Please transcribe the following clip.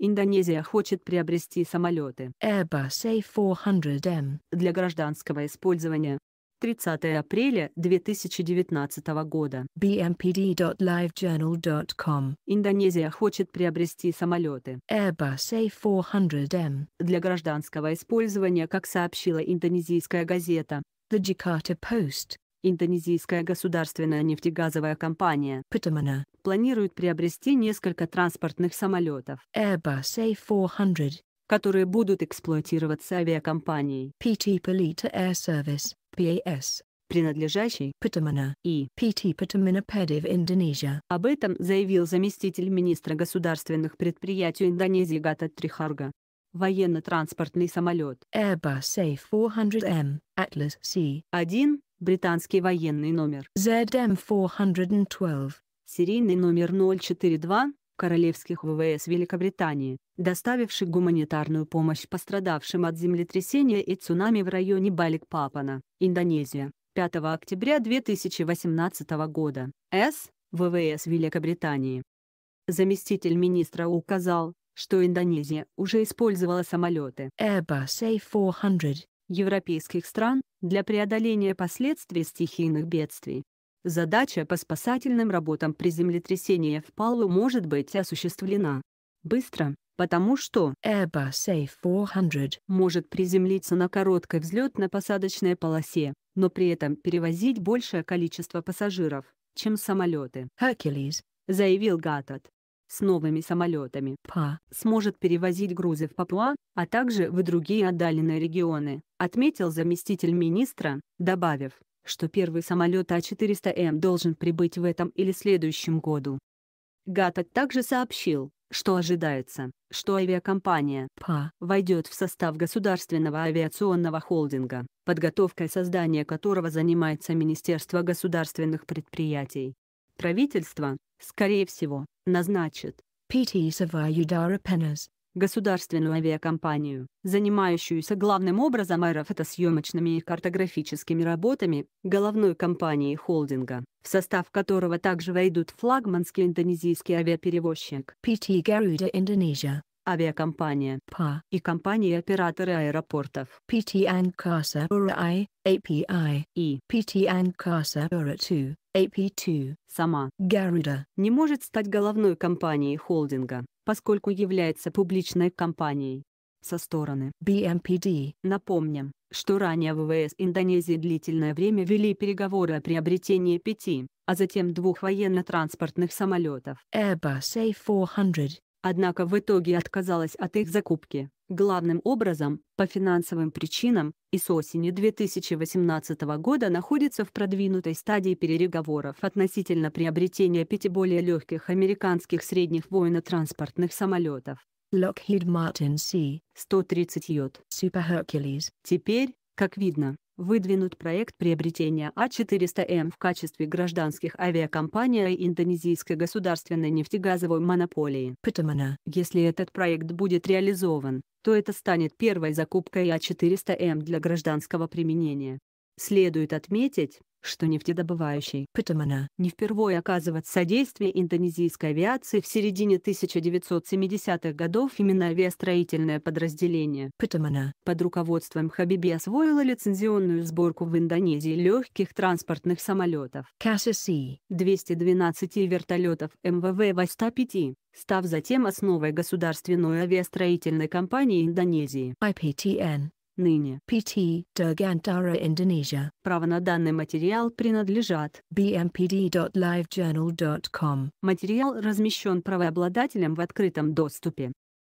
Индонезия хочет приобрести самолеты Airbus A400M для гражданского использования. 30 апреля 2019 года. bmpd.livejournal.com Индонезия хочет приобрести самолеты Airbus A400M для гражданского использования, как сообщила индонезийская газета The Jakarta Post. Индонезийская государственная нефтегазовая компания Pertamina планируют приобрести несколько транспортных самолетов Airbus A400, которые будут эксплуатироваться авиакомпанией PT Polita Air Service, PAS принадлежащий Патамана и PT Патамина Педив Индонезия. Об этом заявил заместитель министра государственных предприятий Индонезии Гата Трихарга. Военно-транспортный самолет Airbus A400M Atlas C1, британский военный номер ZM412 серийный номер 042 Королевских ВВС Великобритании, доставивший гуманитарную помощь пострадавшим от землетрясения и цунами в районе Балик Папана, Индонезия, 5 октября 2018 года, С. ВВС Великобритании. Заместитель министра указал, что Индонезия уже использовала самолеты Airbus A400 европейских стран для преодоления последствий стихийных бедствий. Задача по спасательным работам при землетрясении в Палу может быть осуществлена быстро, потому что Airbus A400 может приземлиться на короткой взлетно-посадочной полосе, но при этом перевозить большее количество пассажиров, чем самолеты. Hercules, заявил Гаттот. С новыми самолетами ПА сможет перевозить грузы в Папуа, а также в другие отдаленные регионы, отметил заместитель министра, добавив, что первый самолет А400М должен прибыть в этом или следующем году. Гаток также сообщил, что ожидается, что авиакомпания ПА войдет в состав государственного авиационного холдинга, подготовкой создания которого занимается Министерство государственных предприятий. Правительство, скорее всего, назначит PTs of Ayudara государственную авиакомпанию, занимающуюся главным образом аэрофотосъемочными и картографическими работами, головной компанией холдинга, в состав которого также войдут флагманский индонезийский авиаперевозчик PT Garuda Indonesia, авиакомпания PA и компании-операторы аэропортов PT Angkasa Pura I, API и PT Angkasa Pura 2, AP2, сама Garuda не может стать головной компанией холдинга, поскольку является публичной компанией. Со стороны BMPD напомним, что ранее ВВС Индонезии длительное время вели переговоры о приобретении пяти, а затем двух военно-транспортных самолетов Airbus A400. Однако в итоге отказалась от их закупки главным образом по финансовым причинам и с осени 2018 года находится в продвинутой стадии переговоров относительно приобретения пяти более легких американских средних военно-транспортных самолетов. Lockheed Martin C-130 j Super Hercules. Теперь, как видно, выдвинут проект приобретения А400М в качестве гражданских авиакомпаний индонезийской государственной нефтегазовой монополии. Питамана. Если этот проект будет реализован, то это станет первой закупкой А400М для гражданского применения. Следует отметить, что нефтедобывающей Питамана не впервые оказывает содействие индонезийской авиации в середине 1970-х годов именно авиастроительное подразделение Питамана под руководством Хабиби освоило лицензионную сборку в Индонезии легких транспортных самолетов КССИ 212 и вертолетов МВВ 105 став затем основой государственной авиастроительной компании Индонезии IPTN ныне PT Dagantara Indonesia. Право на данный материал принадлежат bmpd.livejournal.com. Материал размещен правообладателем в открытом доступе.